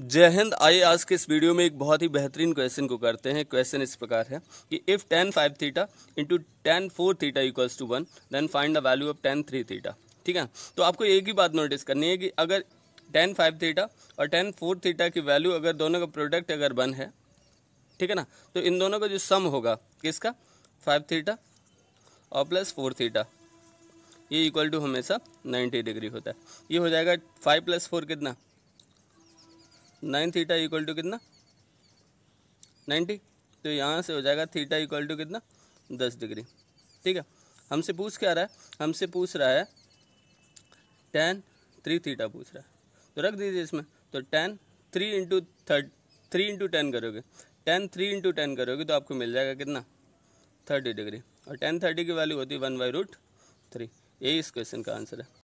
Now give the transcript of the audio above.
जय हिंद आइए आज के इस वीडियो में एक बहुत ही बेहतरीन क्वेश्चन को करते हैं क्वेश्चन इस प्रकार है कि if tan five theta into tan four theta equals to one then find the value of tan three theta ठीक है तो आपको एक ही बात नोटिस करनी है कि अगर टेन फाइव थीटा और टेन फोर थीटा की वैल्यू अगर दोनों का प्रोडक्ट अगर वन है ठीक है ना तो इन दोनों का जो सम होगा किसका फाइव थीटा और प्लस फोर थीटा ये इक्वल टू हमेशा नाइन्टी डिग्री होता है ये हो जाएगा फाइव प्लस फोर कितना नाइन थीटा इक्वल टू कितना नाइन्टी तो यहाँ से हो जाएगा थीटा इक्वल टू कितना दस डिग्री ठीक है हमसे पूछ क्या रहा है हमसे पूछ रहा है टेन थ्री थीटा पूछ रहा है तो रख दीजिए इसमें तो tan three into third three into tan करोगे टेन थ्री इंटू टेन करोगे तो आपको मिल जाएगा कितना थर्टी डिग्री और टेन थर्टी की वैल्यू होती है वन बाई रूट थ्री यही इस क्वेश्चन का आंसर है